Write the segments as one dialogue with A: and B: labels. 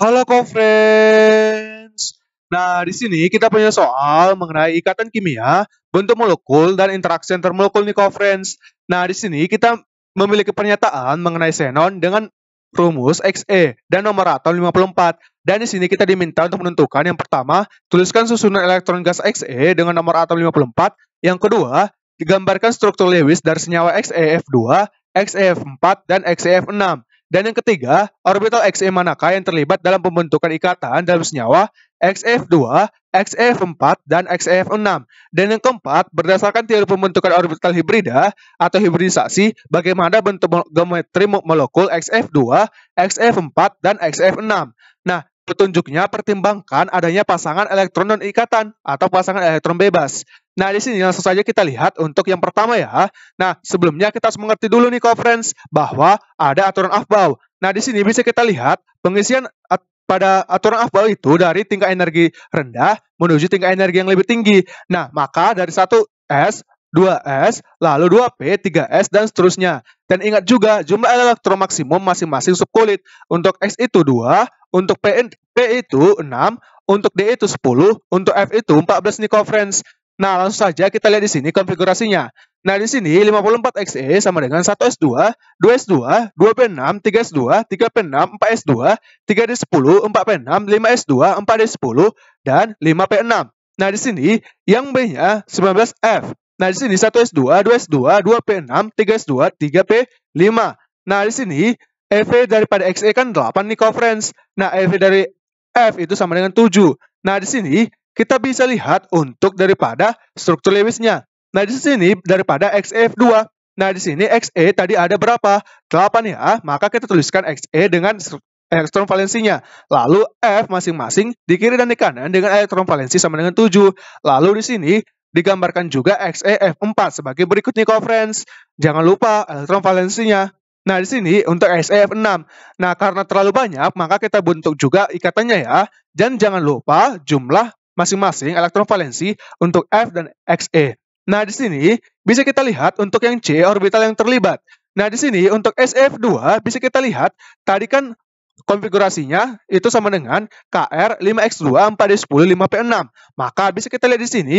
A: Halo conference. Nah, di sini kita punya soal mengenai ikatan kimia, bentuk molekul dan interaksi antar molekul nih conference. Nah, di sini kita memiliki pernyataan mengenai xenon dengan rumus XE dan nomor atom 54. Dan di sini kita diminta untuk menentukan yang pertama, tuliskan susunan elektron gas XE dengan nomor atom 54. Yang kedua, digambarkan struktur Lewis dari senyawa XEF2, XEF4, dan XEF6. Dan yang ketiga, orbital XE manakah yang terlibat dalam pembentukan ikatan dalam senyawa XF2, e XF4, e dan XF6. E dan yang keempat, berdasarkan teori pembentukan orbital hibrida atau hibridisasi, bagaimana bentuk geometri molekul XF2, XF4, dan XF6. Nah, Petunjuknya pertimbangkan adanya pasangan elektron non ikatan atau pasangan elektron bebas. Nah, di sini langsung saja kita lihat untuk yang pertama ya. Nah, sebelumnya kita harus mengerti dulu nih, friends bahwa ada aturan Afbau. Nah, di sini bisa kita lihat pengisian at pada aturan Afbau itu dari tingkat energi rendah menuju tingkat energi yang lebih tinggi. Nah, maka dari satu S 2S, lalu 2P, 3S, dan seterusnya. Dan ingat juga, jumlah elektron maksimum masing-masing subkulit. Untuk X itu 2, untuk P, P itu 6, untuk D itu 10, untuk F itu 14 friends. Nah, langsung saja kita lihat di sini konfigurasinya. Nah, di sini 54XE sama dengan 1S2, 2S2, 2P6, 3S2, 3P6, 4S2, 3D10, 4P6, 5S2, 4D10, dan 5P6. Nah, di sini yang B-nya 19F, Nah, di sini 1 S2, 2 S2, 2 P6, 3 S2, 3 P5. Nah, di sini EV daripada XE kan 8 nih conference. Nah, EV dari F itu sama dengan 7. Nah, di sini kita bisa lihat untuk daripada struktur Lewisnya. Nah, di sini daripada XF2. E nah, di sini XE tadi ada berapa? 8 ya, maka kita tuliskan XE dengan elektron valensinya. Lalu F masing-masing di kiri dan di kanan dengan elektron valensi sama dengan 7. Lalu di sini digambarkan juga XEF4 sebagai berikut nih friends. Jangan lupa elektron valensinya. Nah, di sini untuk XEF6. Nah, karena terlalu banyak, maka kita bentuk juga ikatannya ya. Dan jangan lupa jumlah masing-masing elektron valensi untuk F dan XE. Nah, di sini bisa kita lihat untuk yang C orbital yang terlibat. Nah, di sini untuk SF2 e, bisa kita lihat tadi kan konfigurasinya itu sama dengan KR 5X2 4D10 5P6. Maka bisa kita lihat di sini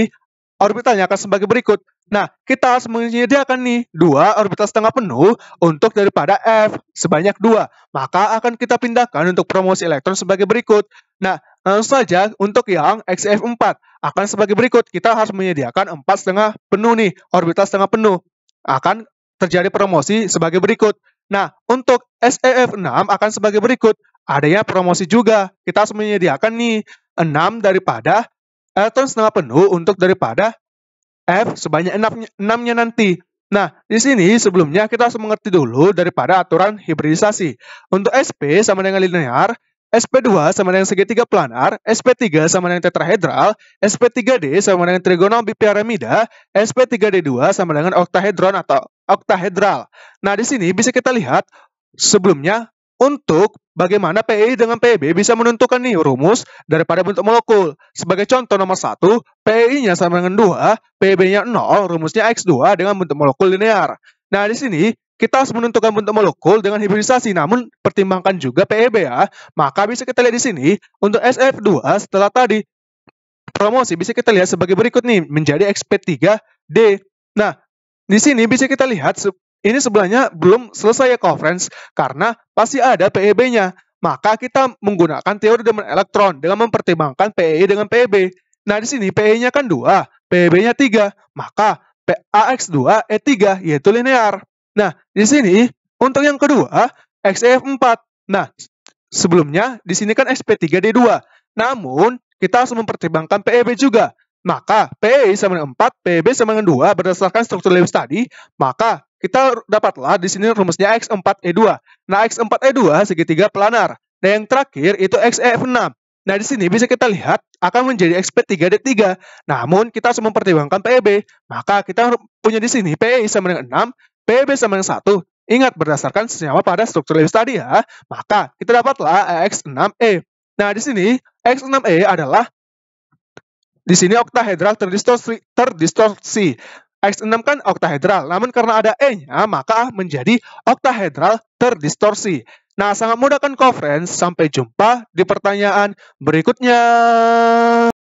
A: orbitalnya akan sebagai berikut. Nah, kita harus menyediakan nih dua orbital setengah penuh untuk daripada F sebanyak dua. Maka akan kita pindahkan untuk promosi elektron sebagai berikut. Nah, langsung saja untuk yang XF4 akan sebagai berikut. Kita harus menyediakan empat setengah penuh nih, orbital setengah penuh. Akan terjadi promosi sebagai berikut. Nah, untuk sf e 6 akan sebagai berikut. Adanya promosi juga. Kita harus menyediakan nih 6 daripada uh, setengah penuh untuk daripada F sebanyak 6 nya nanti. Nah, di sini sebelumnya kita harus mengerti dulu daripada aturan hibridisasi. Untuk SP sama dengan linear, SP2 sama dengan segitiga planar, SP3 sama dengan tetrahedral, SP3D sama dengan trigonal bipiramida, SP3D2 sama dengan oktahedron atau oktahedral. Nah, di sini bisa kita lihat sebelumnya untuk bagaimana PEI dengan PEB bisa menentukan nih rumus daripada bentuk molekul. Sebagai contoh nomor 1, pei nya sama dengan 2, peb nya 0, rumusnya X2 dengan bentuk molekul linear. Nah, di sini kita harus menentukan bentuk molekul dengan hibridisasi, namun pertimbangkan juga PEB ya. Maka bisa kita lihat di sini, untuk SF2 setelah tadi promosi bisa kita lihat sebagai berikut nih, menjadi XP3D. Nah, di sini bisa kita lihat ini sebelahnya belum selesai ya conference karena pasti ada PEB-nya. Maka kita menggunakan teori demen elektron dengan mempertimbangkan PEI dengan PEB. Nah di sini PE-nya kan 2, PEB-nya 3. Maka PAX2 E3 yaitu linear. Nah di sini untuk yang kedua xf e 4 Nah sebelumnya di sini kan XP3D2. Namun kita harus mempertimbangkan PEB juga. Maka PE sama dengan 4, PEB sama dengan 2 berdasarkan struktur Lewis tadi, maka kita dapatlah di sini rumusnya X4E2. E nah, X4E2 e segitiga planar. Nah, yang terakhir itu XF6. E nah, di sini bisa kita lihat akan menjadi XP3D3. Namun, kita harus mempertimbangkan PEB. Maka, kita punya di sini pe sama dengan 6, PEB sama dengan 1. Ingat, berdasarkan senyawa pada struktur Lewis tadi ya. Maka, kita dapatlah X6E. Nah, di sini X6E adalah di sini oktahedral terdistorsi, terdistorsi. X6 kan oktahedral, namun karena ada E-nya, maka menjadi oktahedral terdistorsi. Nah, sangat mudah kan, conference? Sampai jumpa di pertanyaan berikutnya.